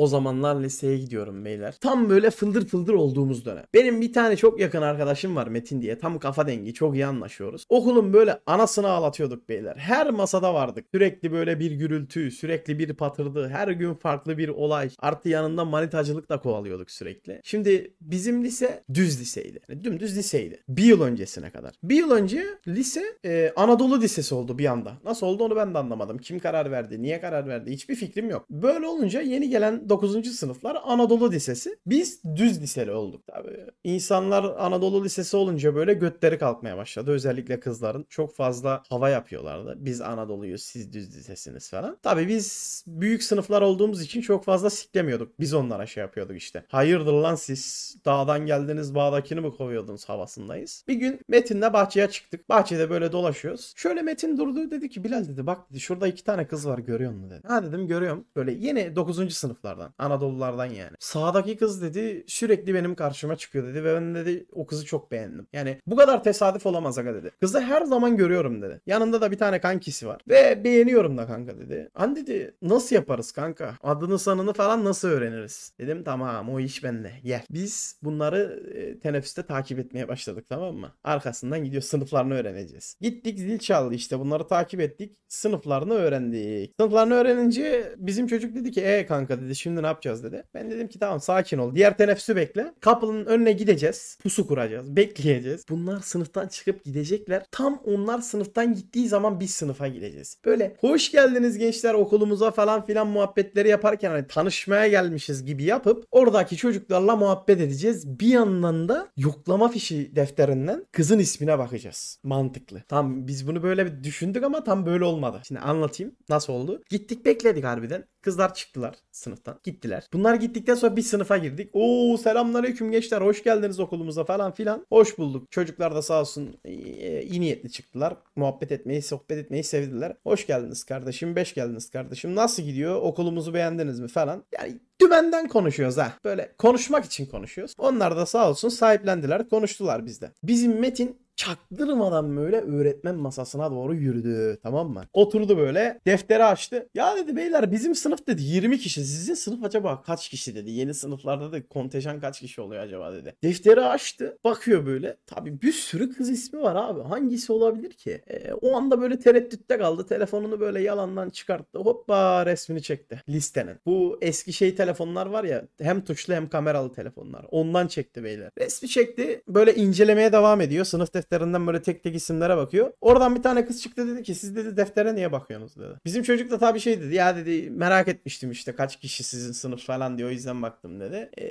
O zamanlar liseye gidiyorum beyler. Tam böyle fıldır fıldır olduğumuz dönem. Benim bir tane çok yakın arkadaşım var Metin diye. Tam kafa dengi çok iyi anlaşıyoruz. Okulun böyle anasını ağlatıyorduk beyler. Her masada vardık. Sürekli böyle bir gürültü, sürekli bir patırdı. Her gün farklı bir olay. Artı yanında manitacılık da kovalıyorduk sürekli. Şimdi bizim lise düz liseydi. Yani dümdüz liseydi. Bir yıl öncesine kadar. Bir yıl önce lise e, Anadolu Lisesi oldu bir anda. Nasıl oldu onu ben de anlamadım. Kim karar verdi, niye karar verdi hiçbir fikrim yok. Böyle olunca yeni gelen 9. sınıflar Anadolu Lisesi. Biz düz liseli olduk tabii. İnsanlar Anadolu Lisesi olunca böyle götleri kalkmaya başladı. Özellikle kızların çok fazla hava yapıyorlardı. Biz Anadolu'yuz siz düz lisesiniz falan. Tabii biz büyük sınıflar olduğumuz için çok fazla siklemiyorduk. Biz onlara şey yapıyorduk işte. Hayırdır lan siz dağdan geldiniz bağdakini mi kovuyordunuz havasındayız. Bir gün Metin'le bahçeye çıktık. Bahçede böyle dolaşıyoruz. Şöyle Metin durdu dedi ki Bilal dedi bak dedi şurada iki tane kız var görüyor musun dedi. Ha dedim görüyorum. Böyle yeni 9. sınıflarda Anadolulardan. Anadolulardan yani. Sağdaki kız dedi sürekli benim karşıma çıkıyor dedi ve ben dedi o kızı çok beğendim. Yani bu kadar tesadüf olamaz aga dedi. Kızı her zaman görüyorum dedi. Yanında da bir tane kankisi var. Ve beğeniyorum da kanka dedi. Hani dedi nasıl yaparız kanka? Adını sanını falan nasıl öğreniriz? Dedim tamam o iş bende gel. Biz bunları e, teneffüste takip etmeye başladık tamam mı? Arkasından gidiyor sınıflarını öğreneceğiz. Gittik zil çaldı işte bunları takip ettik. Sınıflarını öğrendik. Sınıflarını öğrenince bizim çocuk dedi ki e kanka dedi şimdi ne yapacağız dedi. Ben dedim ki tamam sakin ol. Diğer teneffüsü bekle. Couple'ın önüne gideceğiz. Pusu kuracağız. Bekleyeceğiz. Bunlar sınıftan çıkıp gidecekler. Tam onlar sınıftan gittiği zaman biz sınıfa gideceğiz. Böyle hoş geldiniz gençler okulumuza falan filan muhabbetleri yaparken hani tanışmaya gelmişiz gibi yapıp oradaki çocuklarla muhabbet edeceğiz. Bir yandan da yoklama fişi defterinden kızın ismine bakacağız. Mantıklı. Tam biz bunu böyle bir düşündük ama tam böyle olmadı. Şimdi anlatayım nasıl oldu. Gittik bekledik harbiden. Kızlar çıktılar sınıftan. Gittiler. Bunlar gittikten sonra bir sınıfa girdik. Oo selamünaleyküm gençler hoş geldiniz okulumuza falan filan. Hoş bulduk. Çocuklar da sağ olsun e, iyi niyetli çıktılar. Muhabbet etmeyi, sohbet etmeyi sevdiler. Hoş geldiniz kardeşim, beş geldiniz kardeşim. Nasıl gidiyor? Okulumuzu beğendiniz mi falan. Yani dümenden konuşuyoruz ha. Böyle konuşmak için konuşuyoruz. Onlar da sağ olsun sahiplendiler, konuştular bizde. Bizim Metin çaktırmadan böyle öğretmen masasına doğru yürüdü tamam mı? Oturdu böyle defteri açtı. Ya dedi beyler bizim sınıf dedi 20 kişi sizin sınıf acaba kaç kişi dedi. Yeni sınıflarda da kontenjan kaç kişi oluyor acaba dedi. Defteri açtı bakıyor böyle. Tabi bir sürü kız ismi var abi hangisi olabilir ki? E, o anda böyle tereddütte kaldı. Telefonunu böyle yalandan çıkarttı. Hoppa resmini çekti listenin. Bu eski şey telefonlar var ya hem tuşlu hem kameralı telefonlar. Ondan çekti beyler. Resmi çekti böyle incelemeye devam ediyor. Sınıf defteri defterinden böyle tek tek isimlere bakıyor. Oradan bir tane kız çıktı dedi ki siz dedi deftere niye bakıyorsunuz dedi. Bizim çocuk da tabii şey dedi ya dedi merak etmiştim işte kaç kişi sizin sınıf falan diyor o yüzden baktım dedi. E,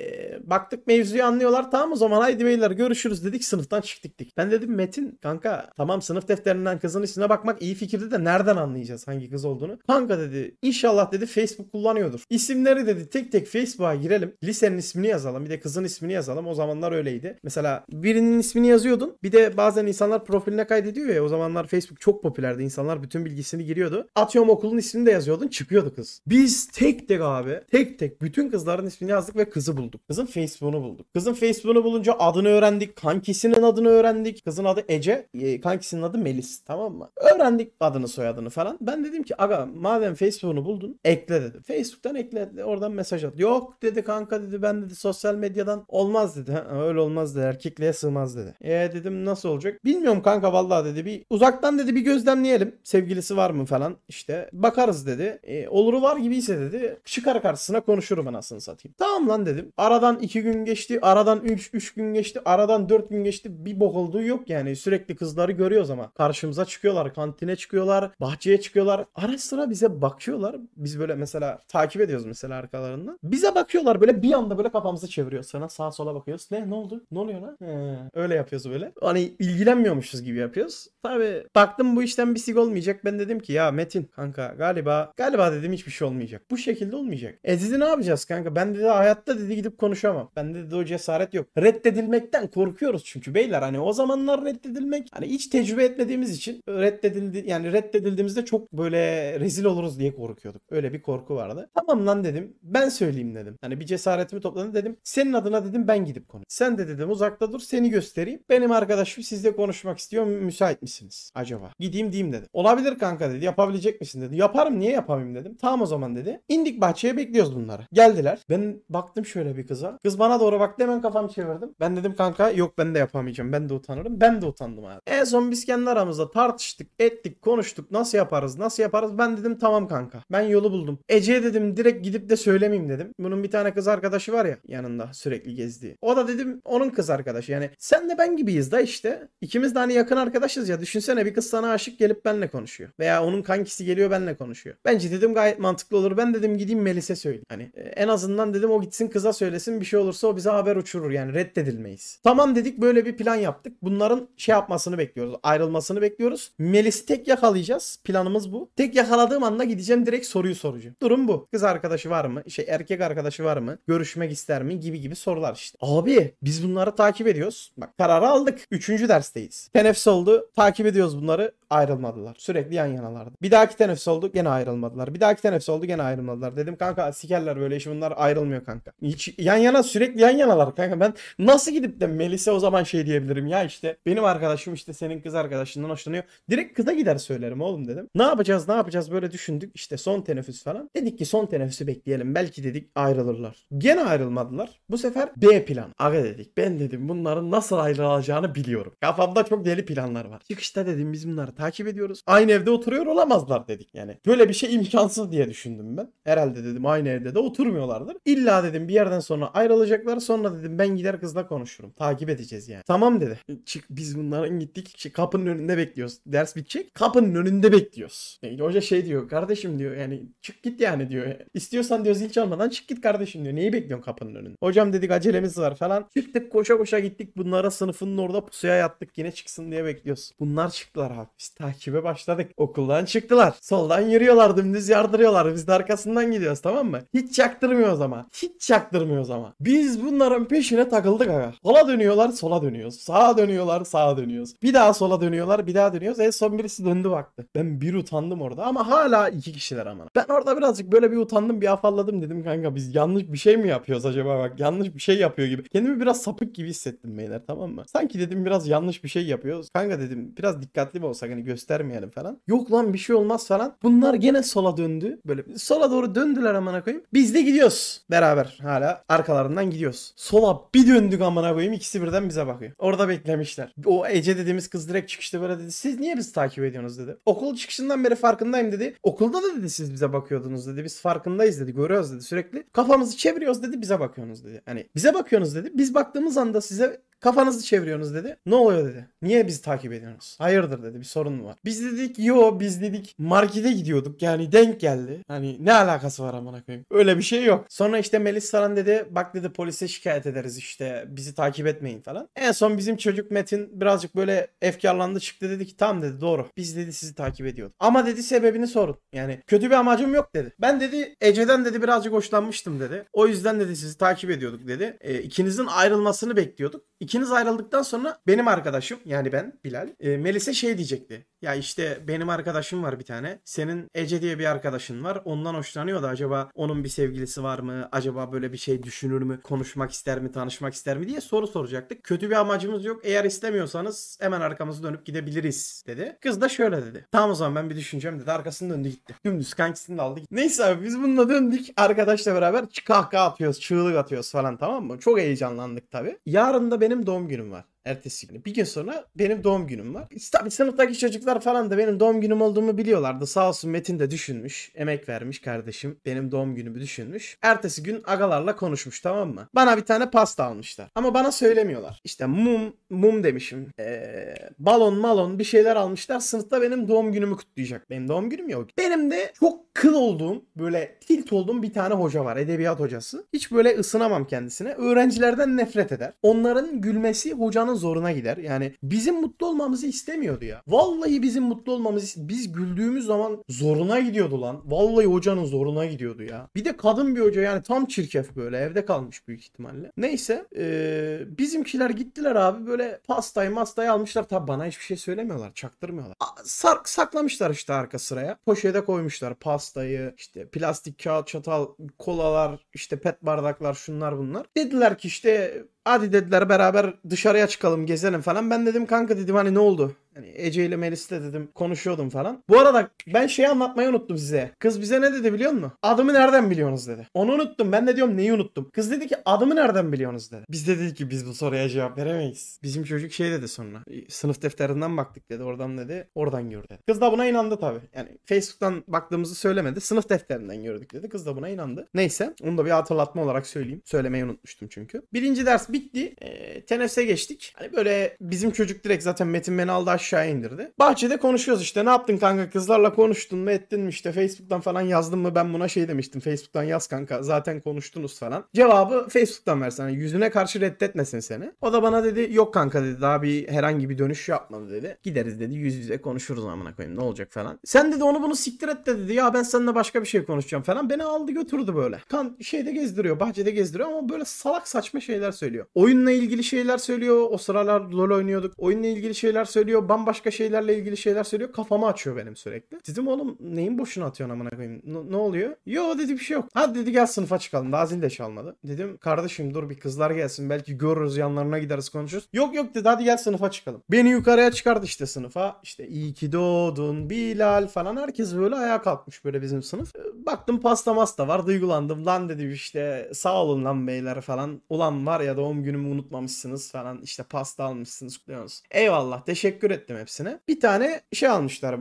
baktık mevzuyu anlıyorlar tamam o zaman haydi beyler görüşürüz dedik sınıftan çıktık. Dik. Ben dedim Metin kanka tamam sınıf defterinden kızın ismine bakmak iyi fikirdi de nereden anlayacağız hangi kız olduğunu. Kanka dedi inşallah dedi Facebook kullanıyordur. İsimleri dedi tek tek Facebook'a girelim. Lisenin ismini yazalım bir de kızın ismini yazalım. O zamanlar öyleydi. Mesela birinin ismini yazıyordun bir de bazı bazen insanlar profiline kaydediyor ya o zamanlar Facebook çok popülerdi. İnsanlar bütün bilgisini giriyordu. Atıyorum okulun ismini de yazıyordun çıkıyordu kız. Biz tek tek abi tek tek bütün kızların ismini yazdık ve kızı bulduk. Kızın Facebook'unu bulduk. Kızın Facebook'unu bulunca adını öğrendik. Kankisinin adını öğrendik. Kızın adı Ece. E, kankisinin adı Melis tamam mı? Öğrendik adını soyadını falan. Ben dedim ki aga madem Facebook'unu buldun ekle dedim. Facebook'tan ekle oradan mesaj at. Yok dedi kanka dedi ben dedi sosyal medyadan olmaz dedi. öyle olmaz dedi erkekliğe sığmaz dedi. E dedim nasıl olacak? Bilmiyorum kanka vallahi dedi. Bir uzaktan dedi bir gözlemleyelim. Sevgilisi var mı falan işte. Bakarız dedi. E, oluru var gibiyse dedi. Çıkar karşısına konuşurum anasını satayım. Tamam lan dedim. Aradan 2 gün geçti. Aradan 3 3 gün geçti. Aradan 4 gün geçti. Bir bok olduğu yok yani. Sürekli kızları görüyoruz ama. Karşımıza çıkıyorlar. Kantine çıkıyorlar. Bahçeye çıkıyorlar. Ara sıra bize bakıyorlar. Biz böyle mesela takip ediyoruz mesela arkalarından. Bize bakıyorlar böyle bir anda böyle kafamızı çeviriyor. Sana sağa sola bakıyoruz. Ne ne oldu? Ne oluyor lan? He. Öyle yapıyoruz böyle. Hani ilgilenmiyormuşuz gibi yapıyoruz. Tabi baktım bu işten bir sig olmayacak. Ben dedim ki ya Metin kanka galiba galiba dedim hiçbir şey olmayacak. Bu şekilde olmayacak. E dedi ne yapacağız kanka? Ben dedi hayatta dedi gidip konuşamam. Ben dedi o cesaret yok. Reddedilmekten korkuyoruz çünkü beyler hani o zamanlar reddedilmek hani hiç tecrübe etmediğimiz için reddedildi yani reddedildiğimizde çok böyle rezil oluruz diye korkuyorduk. Öyle bir korku vardı. Tamam lan dedim. Ben söyleyeyim dedim. Hani bir cesaretimi topladım dedim. Senin adına dedim ben gidip konuş. Sen de dedim uzakta dur seni göstereyim. Benim arkadaşım sizle konuşmak istiyor. Müsait misiniz acaba? Gideyim diyeyim dedim. Olabilir kanka dedi. Yapabilecek misin dedi. Yaparım niye yapamayayım dedim. Tamam o zaman dedi. İndik bahçeye bekliyoruz bunları. Geldiler. Ben baktım şöyle bir kıza. Kız bana doğru baktı hemen kafamı çevirdim. Ben dedim kanka yok ben de yapamayacağım. Ben de utanırım. Ben de utandım abi. En son biz kendi aramızda tartıştık, ettik, konuştuk. Nasıl yaparız? Nasıl yaparız? Ben dedim tamam kanka. Ben yolu buldum. Ece'ye dedim direkt gidip de söylemeyeyim dedim. Bunun bir tane kız arkadaşı var ya yanında sürekli gezdiği. O da dedim onun kız arkadaşı. Yani sen de ben gibiyiz da işte de ikimiz de hani yakın arkadaşız ya. Düşünsene bir kız sana aşık gelip benle konuşuyor. Veya onun kankisi geliyor benle konuşuyor. Bence dedim gayet mantıklı olur. Ben dedim gideyim Melis'e söyleyeyim. Hani e, en azından dedim o gitsin kıza söylesin bir şey olursa o bize haber uçurur. Yani reddedilmeyiz. Tamam dedik böyle bir plan yaptık. Bunların şey yapmasını bekliyoruz. Ayrılmasını bekliyoruz. Melis'i tek yakalayacağız. Planımız bu. Tek yakaladığım anda gideceğim direkt soruyu soracağım. Durum bu. Kız arkadaşı var mı? Şey erkek arkadaşı var mı? Görüşmek ister mi? Gibi gibi sorular işte. Abi biz bunları takip ediyoruz. Bak kararı aldık. Üçüncü dersteyiz. Teneffüs oldu. Takip ediyoruz bunları. Ayrılmadılar. Sürekli yan yanalardı. Bir dahaki teneffüs oldu. Gene ayrılmadılar. Bir dahaki teneffüs oldu. Gene ayrılmadılar. Dedim kanka sikerler böyle iş bunlar ayrılmıyor kanka. Hiç yan yana sürekli yan yanalar kanka. Ben nasıl gidip de Melis'e o zaman şey diyebilirim ya işte benim arkadaşım işte senin kız arkadaşından hoşlanıyor. Direkt kıza gider söylerim oğlum dedim. Ne yapacağız ne yapacağız böyle düşündük. işte son teneffüs falan. Dedik ki son teneffüsü bekleyelim. Belki dedik ayrılırlar. Gene ayrılmadılar. Bu sefer B plan. Aga dedik ben dedim bunların nasıl ayrılacağını biliyorum. Kafamda çok deli planlar var. Çıkışta dedim biz bunları takip ediyoruz. Aynı evde oturuyor olamazlar dedik yani. Böyle bir şey imkansız diye düşündüm ben. Herhalde dedim aynı evde de oturmuyorlardır. İlla dedim bir yerden sonra ayrılacaklar. Sonra dedim ben gider kızla konuşurum. Takip edeceğiz yani. Tamam dedi. Çık biz bunların gittik. Çık, şey, kapının önünde bekliyoruz. Ders bitecek. Kapının önünde bekliyoruz. Yani hoca şey diyor. Kardeşim diyor yani çık git yani diyor. İstiyorsan diyor zil çalmadan çık git kardeşim diyor. Neyi bekliyorsun kapının önünde? Hocam dedik acelemiz var falan. Çıktık koşa koşa gittik. Bunlara sınıfının orada pusuya yattık yattık yine çıksın diye bekliyoruz. Bunlar çıktılar abi. Biz takibe başladık. Okuldan çıktılar. Soldan yürüyorlar dümdüz yardırıyorlar. Biz de arkasından gidiyoruz tamam mı? Hiç çaktırmıyoruz ama. Hiç çaktırmıyoruz ama. Biz bunların peşine takıldık aga. Sola dönüyorlar sola dönüyoruz. Sağa dönüyorlar sağa dönüyoruz. Bir daha sola dönüyorlar bir daha dönüyoruz. En son birisi döndü baktı. Ben bir utandım orada ama hala iki kişiler ama. Ben orada birazcık böyle bir utandım bir afalladım dedim kanka biz yanlış bir şey mi yapıyoruz acaba bak yanlış bir şey yapıyor gibi. Kendimi biraz sapık gibi hissettim beyler tamam mı? Sanki dedim biraz yanlış yanlış bir şey yapıyor. Kanka dedim biraz dikkatli mi olsak hani göstermeyelim falan. Yok lan bir şey olmaz falan. Bunlar gene sola döndü. Böyle sola doğru döndüler amına koyayım. Biz de gidiyoruz beraber hala arkalarından gidiyoruz. Sola bir döndük amına koyayım ikisi birden bize bakıyor. Orada beklemişler. O Ece dediğimiz kız direkt çıkışta böyle dedi. Siz niye bizi takip ediyorsunuz dedi. Okul çıkışından beri farkındayım dedi. Okulda da dedi siz bize bakıyordunuz dedi. Biz farkındayız dedi. Görüyoruz dedi sürekli. Kafamızı çeviriyoruz dedi bize bakıyorsunuz dedi. Hani bize bakıyorsunuz dedi. Biz baktığımız anda size Kafanızı çeviriyorsunuz dedi. Ne oluyor dedi. Niye bizi takip ediyorsunuz? Hayırdır dedi bir sorun mu var? Biz dedik yo biz dedik markete gidiyorduk yani denk geldi. Hani ne alakası var amına koyayım. Öyle bir şey yok. Sonra işte Melis falan dedi bak dedi polise şikayet ederiz işte bizi takip etmeyin falan. En son bizim çocuk Metin birazcık böyle efkarlandı çıktı dedi ki tam dedi doğru. Biz dedi sizi takip ediyorduk. Ama dedi sebebini sorun. Yani kötü bir amacım yok dedi. Ben dedi Ece'den dedi birazcık hoşlanmıştım dedi. O yüzden dedi sizi takip ediyorduk dedi. E, ikinizin ayrılmasını bekliyorduk. İk ikiniz ayrıldıktan sonra benim arkadaşım yani ben Bilal e, Melis'e şey diyecekti. Ya işte benim arkadaşım var bir tane. Senin Ece diye bir arkadaşın var. Ondan hoşlanıyor da acaba onun bir sevgilisi var mı? Acaba böyle bir şey düşünür mü? Konuşmak ister mi? Tanışmak ister mi? diye soru soracaktık. Kötü bir amacımız yok. Eğer istemiyorsanız hemen arkamızı dönüp gidebiliriz dedi. Kız da şöyle dedi. Tamam o zaman ben bir düşüneceğim dedi. Arkasını döndü gitti. Dümdüz kankisini de aldı gitti. Neyse abi biz bununla döndük. Arkadaşla beraber kahkaha atıyoruz. Çığlık atıyoruz falan tamam mı? Çok heyecanlandık tabii. Yarın da benim doğum günüm var. Ertesi günü. Bir gün sonra benim doğum günüm var. Tabii sınıftaki çocuklar falan da benim doğum günüm olduğumu biliyorlardı. Sağ olsun Metin de düşünmüş. Emek vermiş kardeşim. Benim doğum günümü düşünmüş. Ertesi gün agalarla konuşmuş tamam mı? Bana bir tane pasta almışlar. Ama bana söylemiyorlar. İşte mum, mum demişim. Ee, balon malon bir şeyler almışlar. Sınıfta benim doğum günümü kutlayacak. Benim doğum günüm yok. Benim de çok kıl olduğum böyle tilt olduğum bir tane hoca var. Edebiyat hocası. Hiç böyle ısınamam kendisine. Öğrencilerden nefret eder. Onların gülmesi hocanın dünyanın zoruna gider. Yani bizim mutlu olmamızı istemiyordu ya. Vallahi bizim mutlu olmamızı biz güldüğümüz zaman zoruna gidiyordu lan. Vallahi hocanın zoruna gidiyordu ya. Bir de kadın bir hoca yani tam çirkef böyle evde kalmış büyük ihtimalle. Neyse ee, bizimkiler gittiler abi böyle pastayı mastayı almışlar. Tabi bana hiçbir şey söylemiyorlar çaktırmıyorlar. A- saklamışlar işte arka sıraya. Poşete koymuşlar pastayı işte plastik kağıt çatal kolalar işte pet bardaklar şunlar bunlar. Dediler ki işte Hadi dediler beraber dışarıya çıkalım gezelim falan. Ben dedim kanka dedim hani ne oldu? Hani Ece ile Melis'te dedim konuşuyordum falan. Bu arada ben şeyi anlatmayı unuttum size. Kız bize ne dedi biliyor musun? Adımı nereden biliyorsunuz dedi. Onu unuttum. Ben de diyorum neyi unuttum. Kız dedi ki adımı nereden biliyorsunuz dedi. Biz de dedik ki biz bu soruya cevap veremeyiz. Bizim çocuk şey dedi sonra. E, sınıf defterinden baktık dedi. Oradan dedi. Oradan gördü. Kız da buna inandı tabii. Yani Facebook'tan baktığımızı söylemedi. Sınıf defterinden gördük dedi. Kız da buna inandı. Neyse. Onu da bir hatırlatma olarak söyleyeyim. Söylemeyi unutmuştum çünkü. Birinci ders bitti. E, teneffüse geçtik. Hani böyle bizim çocuk direkt zaten Metin beni aldı aşağı indirdi. Bahçede konuşuyoruz işte ne yaptın kanka kızlarla konuştun mu ettin mi işte Facebook'tan falan yazdın mı ben buna şey demiştim Facebook'tan yaz kanka zaten konuştunuz falan. Cevabı Facebook'tan versene. yüzüne karşı reddetmesin seni. O da bana dedi yok kanka dedi daha bir herhangi bir dönüş yapmadı dedi. Gideriz dedi yüz yüze konuşuruz amına koyayım ne olacak falan. Sen dedi onu bunu siktir et dedi ya ben seninle başka bir şey konuşacağım falan. Beni aldı götürdü böyle. Kan şeyde gezdiriyor bahçede gezdiriyor ama böyle salak saçma şeyler söylüyor. Oyunla ilgili şeyler söylüyor. O sıralar LoL oynuyorduk. Oyunla ilgili şeyler söylüyor bambaşka şeylerle ilgili şeyler söylüyor. Kafamı açıyor benim sürekli. Dedim oğlum neyin boşuna atıyorsun amına koyayım? N- ne oluyor? Yo dedi bir şey yok. Hadi dedi gel sınıfa çıkalım. Daha zil de çalmadı. Dedim kardeşim dur bir kızlar gelsin. Belki görürüz yanlarına gideriz konuşuruz. Yok yok dedi hadi gel sınıfa çıkalım. Beni yukarıya çıkardı işte sınıfa. İşte iyi ki doğdun Bilal falan. Herkes böyle ayağa kalkmış böyle bizim sınıf. Ee, baktım pasta masta var. Duygulandım. Lan dedi işte sağ olun lan beyler falan. Ulan var ya doğum günümü unutmamışsınız falan. İşte pasta almışsınız kutluyorsunuz. Eyvallah teşekkür ederim ettim hepsini. Bir tane şey almışlar.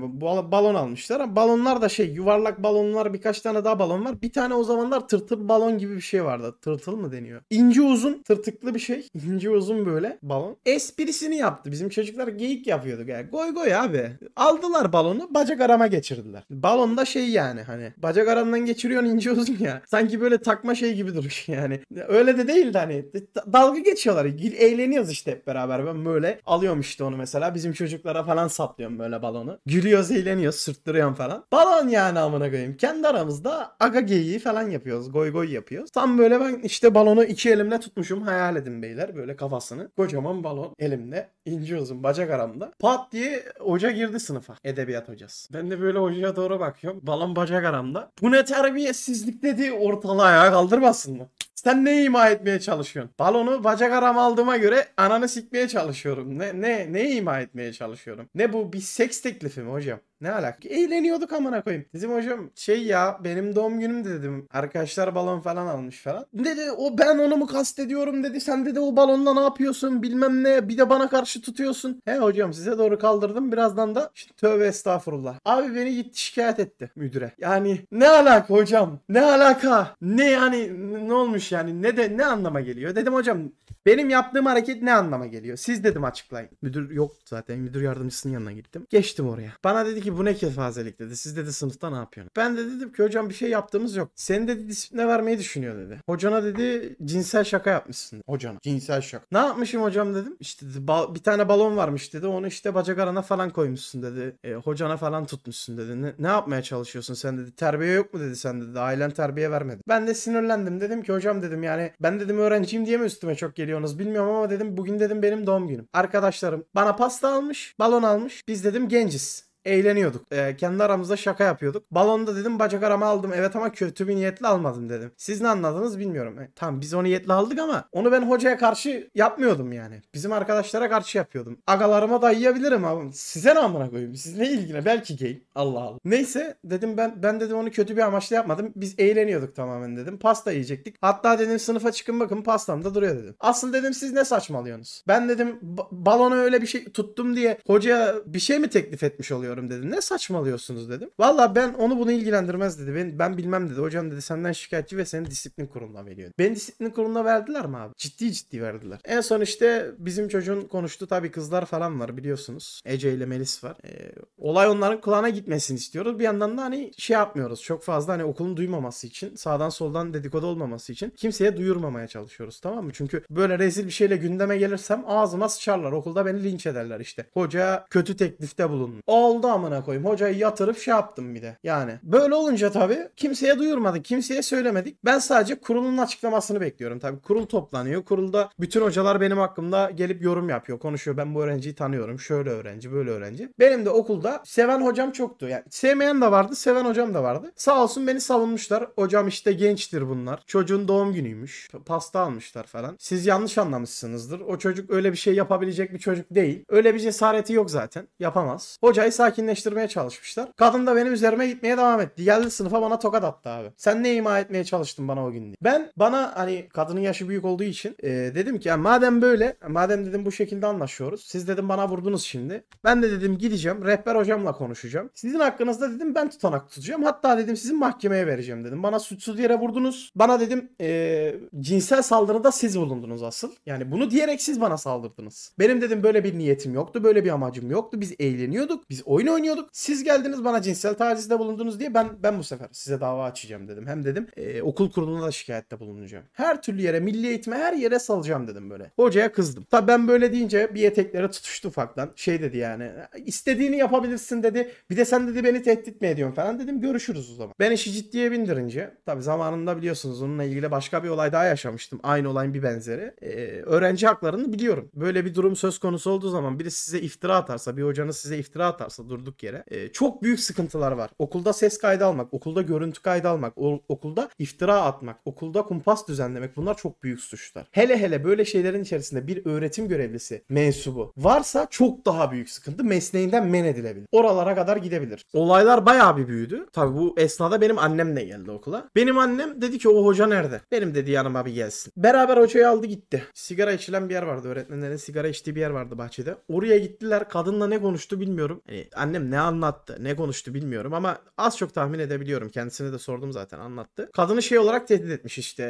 Balon almışlar. Balonlar da şey yuvarlak balonlar birkaç tane daha balon var. Bir tane o zamanlar tırtıl balon gibi bir şey vardı. Tırtıl mı deniyor? İnce uzun tırtıklı bir şey. İnce uzun böyle balon. Esprisini yaptı. Bizim çocuklar geyik yapıyordu Yani. Goy goy abi. Aldılar balonu bacak arama geçirdiler. Balon da şey yani hani bacak arandan geçiriyorsun ince uzun ya. Sanki böyle takma şey gibi duruş yani. Öyle de değildi hani. Dalga geçiyorlar. Eğleniyoruz işte hep beraber. Ben böyle alıyorum işte onu mesela. Bizim çocuk çocuklara falan saplıyorum böyle balonu. Gülüyoruz eğleniyoruz sürttürüyorum falan. Balon yani amına koyayım. Kendi aramızda aga geyiği falan yapıyoruz. Goy goy yapıyoruz. Tam böyle ben işte balonu iki elimle tutmuşum hayal edin beyler böyle kafasını. Kocaman balon elimde ince uzun bacak aramda. Pat diye hoca girdi sınıfa. Edebiyat hocası. Ben de böyle hocaya doğru bakıyorum. Balan bacak aramda. Bu ne terbiyesizlik dedi ortalığa ayağa kaldırmasın mı? Sen ne ima etmeye çalışıyorsun? Balonu bacak aram aldığıma göre ananı sikmeye çalışıyorum. Ne ne ne ima etmeye çalışıyorum? Ne bu bir seks teklifi mi hocam? Ne alak? Eğleniyorduk amına koyayım. Dedim hocam şey ya benim doğum günüm dedim. Arkadaşlar balon falan almış falan. Dedi o ben onu mu kastediyorum dedi. Sen dedi o balonla ne yapıyorsun bilmem ne. Bir de bana karşı tutuyorsun. He hocam size doğru kaldırdım. Birazdan da işte, tövbe estağfurullah. Abi beni gitti şikayet etti müdüre. Yani ne alaka hocam? Ne alaka? Ne yani ne olmuş yani? Ne de ne anlama geliyor? Dedim hocam benim yaptığım hareket ne anlama geliyor? Siz dedim açıklayın. Müdür yok zaten. Müdür yardımcısının yanına gittim. Geçtim oraya. Bana dedi ki ki bu ne kefazelik dedi. Siz dedi sınıfta ne yapıyorsun Ben de dedim ki hocam bir şey yaptığımız yok. Seni dedi disipline vermeyi düşünüyor dedi. Hocana dedi cinsel şaka yapmışsın hocana. Cinsel şaka. Ne yapmışım hocam dedim. İşte dedi, bir tane balon varmış dedi. Onu işte bacak arana falan koymuşsun dedi. E, hocana falan tutmuşsun dedi. Ne, ne yapmaya çalışıyorsun sen dedi. Terbiye yok mu dedi sen dedi. Ailen terbiye vermedi. Ben de sinirlendim. Dedim ki hocam dedim yani ben dedim öğrenciyim diye mi üstüme çok geliyorsunuz bilmiyorum ama dedim bugün dedim benim doğum günüm. Arkadaşlarım bana pasta almış, balon almış. Biz dedim genciz eğleniyorduk. Ee, kendi aramızda şaka yapıyorduk. Balonda dedim bacak arama aldım. Evet ama kötü bir niyetle almadım dedim. Siz ne anladınız bilmiyorum. E, tamam biz o niyetle aldık ama onu ben hocaya karşı yapmıyordum yani. Bizim arkadaşlara karşı yapıyordum. Agalarıma dayayabilirim abi. Size ne amına koyayım? Siz ne ilgine? Belki gay. Allah Allah. Neyse dedim ben ben dedim onu kötü bir amaçla yapmadım. Biz eğleniyorduk tamamen dedim. Pasta yiyecektik. Hatta dedim sınıfa çıkın bakın pastamda duruyor dedim. Asıl dedim siz ne saçmalıyorsunuz? Ben dedim balonu öyle bir şey tuttum diye hocaya bir şey mi teklif etmiş oluyor? alıyorum dedi. Ne saçmalıyorsunuz dedim. Valla ben onu bunu ilgilendirmez dedi. Ben, ben bilmem dedi. Hocam dedi senden şikayetçi ve seni disiplin kuruluna veriyor. ben disiplin kuruluna verdiler mi abi? Ciddi ciddi verdiler. En son işte bizim çocuğun konuştu. tabi kızlar falan var biliyorsunuz. Ece ile Melis var. Ee, olay onların kulağına gitmesini istiyoruz. Bir yandan da hani şey yapmıyoruz. Çok fazla hani okulun duymaması için sağdan soldan dedikodu olmaması için kimseye duyurmamaya çalışıyoruz tamam mı? Çünkü böyle rezil bir şeyle gündeme gelirsem ağzıma sıçarlar. Okulda beni linç ederler işte. Hoca kötü teklifte bulunmuş. ol oldu amına koyayım. Hocayı yatırıp şey yaptım bir de. Yani böyle olunca tabii kimseye duyurmadık, kimseye söylemedik. Ben sadece kurulun açıklamasını bekliyorum. Tabii kurul toplanıyor. Kurulda bütün hocalar benim hakkımda gelip yorum yapıyor, konuşuyor. Ben bu öğrenciyi tanıyorum. Şöyle öğrenci, böyle öğrenci. Benim de okulda seven hocam çoktu. Yani sevmeyen de vardı, seven hocam da vardı. Sağ olsun beni savunmuşlar. Hocam işte gençtir bunlar. Çocuğun doğum günüymüş. Pasta almışlar falan. Siz yanlış anlamışsınızdır. O çocuk öyle bir şey yapabilecek bir çocuk değil. Öyle bir cesareti yok zaten. Yapamaz. Hocayı sakin sakinleştirmeye çalışmışlar. Kadın da benim üzerime gitmeye devam etti. Geldi sınıfa bana tokat attı abi. Sen ne ima etmeye çalıştın bana o gün diye. Ben bana hani kadının yaşı büyük olduğu için e, dedim ki yani madem böyle madem dedim bu şekilde anlaşıyoruz. Siz dedim bana vurdunuz şimdi. Ben de dedim gideceğim rehber hocamla konuşacağım. Sizin hakkınızda dedim ben tutanak tutacağım. Hatta dedim sizin mahkemeye vereceğim dedim. Bana suçsuz yere vurdunuz. Bana dedim e, cinsel saldırıda siz bulundunuz asıl. Yani bunu diyerek siz bana saldırdınız. Benim dedim böyle bir niyetim yoktu. Böyle bir amacım yoktu. Biz eğleniyorduk. Biz oyun oyun oynuyorduk. Siz geldiniz bana cinsel tacizde bulundunuz diye ben ben bu sefer size dava açacağım dedim. Hem dedim e, okul kuruluna da şikayette bulunacağım. Her türlü yere milli eğitime her yere salacağım dedim böyle. Hocaya kızdım. Tabi ben böyle deyince bir eteklere tutuştu ufaktan. Şey dedi yani istediğini yapabilirsin dedi. Bir de sen dedi beni tehdit mi ediyorsun falan dedim görüşürüz o zaman. Ben işi ciddiye bindirince tabi zamanında biliyorsunuz onunla ilgili başka bir olay daha yaşamıştım. Aynı olayın bir benzeri. E, öğrenci haklarını biliyorum. Böyle bir durum söz konusu olduğu zaman biri size iftira atarsa bir hocanız size iftira atarsa durduk yere. E, çok büyük sıkıntılar var. Okulda ses kaydı almak, okulda görüntü kaydı almak, okulda iftira atmak, okulda kumpas düzenlemek bunlar çok büyük suçlar. Hele hele böyle şeylerin içerisinde bir öğretim görevlisi mensubu varsa çok daha büyük sıkıntı mesleğinden men edilebilir. Oralara kadar gidebilir. Olaylar bayağı bir büyüdü. Tabii bu esnada benim annem de geldi okula. Benim annem dedi ki o hoca nerede? Benim dedi yanıma bir gelsin. Beraber hocayı aldı gitti. Sigara içilen bir yer vardı. Öğretmenlerin sigara içtiği bir yer vardı bahçede. Oraya gittiler. Kadınla ne konuştu bilmiyorum. Hani Annem ne anlattı, ne konuştu bilmiyorum ama az çok tahmin edebiliyorum. Kendisine de sordum zaten anlattı. Kadını şey olarak tehdit etmiş işte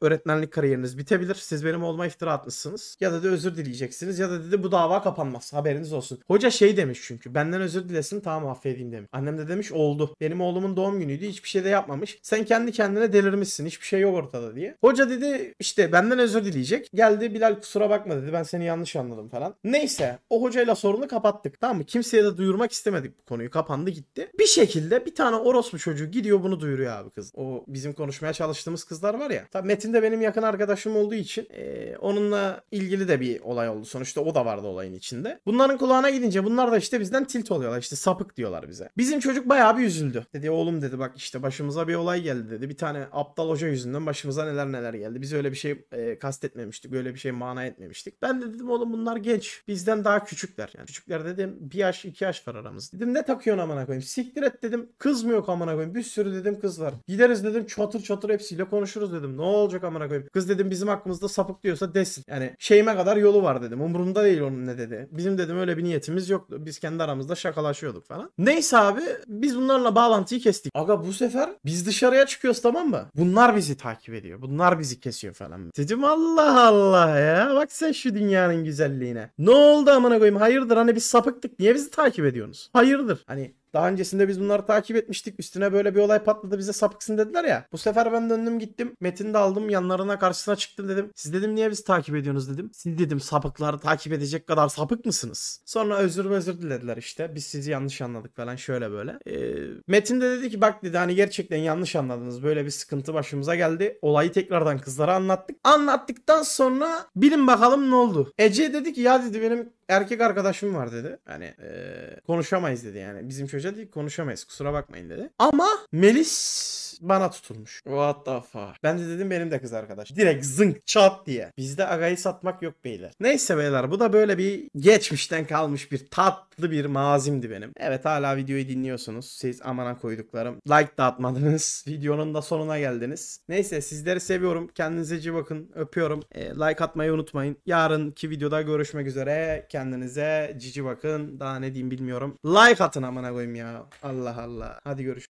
öğretmenlik kariyeriniz bitebilir. Siz benim oğluma iftira atmışsınız. Ya da de özür dileyeceksiniz ya da dedi bu dava kapanmaz. Haberiniz olsun. Hoca şey demiş çünkü benden özür dilesin tamam affedeyim demiş. Annem de demiş oldu. Benim oğlumun doğum günüydü. Hiçbir şey de yapmamış. Sen kendi kendine delirmişsin. Hiçbir şey yok ortada diye. Hoca dedi işte benden özür dileyecek. Geldi Bilal kusura bakma dedi. Ben seni yanlış anladım falan. Neyse o hocayla sorunu kapattık. Tamam mı? Kimseye de duy duyurmak istemedik bu konuyu. Kapandı gitti. Bir şekilde bir tane orospu çocuğu gidiyor bunu duyuruyor abi kız. O bizim konuşmaya çalıştığımız kızlar var ya. Tabii Metin de benim yakın arkadaşım olduğu için e, onunla ilgili de bir olay oldu. Sonuçta o da vardı olayın içinde. Bunların kulağına gidince bunlar da işte bizden tilt oluyorlar. İşte sapık diyorlar bize. Bizim çocuk bayağı bir üzüldü. Dedi oğlum dedi bak işte başımıza bir olay geldi dedi. Bir tane aptal hoca yüzünden başımıza neler neler geldi. Biz öyle bir şey e, kastetmemiştik. Öyle bir şey mana etmemiştik. Ben de dedim oğlum bunlar genç. Bizden daha küçükler. Yani küçükler dedim bir yaş iki yaş yaş var aramızda. Dedim ne takıyorsun amına koyayım? Siktir et dedim. Kız mı yok amına koyayım? Bir sürü dedim kız var. Gideriz dedim çatır çatır hepsiyle konuşuruz dedim. Ne olacak amına koyayım? Kız dedim bizim hakkımızda sapık diyorsa desin. Yani şeyime kadar yolu var dedim. Umurumda değil onun ne dedi. Bizim dedim öyle bir niyetimiz yoktu. Biz kendi aramızda şakalaşıyorduk falan. Neyse abi biz bunlarla bağlantıyı kestik. Aga bu sefer biz dışarıya çıkıyoruz tamam mı? Bunlar bizi takip ediyor. Bunlar bizi kesiyor falan. Dedim Allah Allah ya. Bak sen şu dünyanın güzelliğine. Ne oldu amına koyayım? Hayırdır hani biz sapıktık. Niye bizi takip takip ediyorsunuz? Hayırdır? Hani daha öncesinde biz bunları takip etmiştik. Üstüne böyle bir olay patladı bize sapıksın dediler ya. Bu sefer ben döndüm gittim. Metin de aldım yanlarına karşısına çıktım dedim. Siz dedim niye biz takip ediyorsunuz dedim. Siz dedim sapıkları takip edecek kadar sapık mısınız? Sonra özür ve özür dilediler işte. Biz sizi yanlış anladık falan şöyle böyle. Ee, Metin de dedi ki bak dedi hani gerçekten yanlış anladınız. Böyle bir sıkıntı başımıza geldi. Olayı tekrardan kızlara anlattık. Anlattıktan sonra bilin bakalım ne oldu. Ece dedi ki ya dedi benim erkek arkadaşım var dedi. Hani ee, konuşamayız dedi yani. Bizim çocuk hoca değil konuşamayız kusura bakmayın dedi. Ama Melis bana tutulmuş. What the fuck. Ben de dedim benim de kız arkadaş. Direkt zınk çat diye. Bizde agayı satmak yok beyler. Neyse beyler bu da böyle bir geçmişten kalmış bir tatlı bir mazimdi benim. Evet hala videoyu dinliyorsunuz. Siz amana koyduklarım. Like da atmadınız. Videonun da sonuna geldiniz. Neyse sizleri seviyorum. Kendinize iyi bakın. Öpüyorum. E, like atmayı unutmayın. Yarınki videoda görüşmek üzere. Kendinize cici bakın. Daha ne diyeyim bilmiyorum. Like atın amana koyayım ya. Allah Allah. Hadi görüşürüz.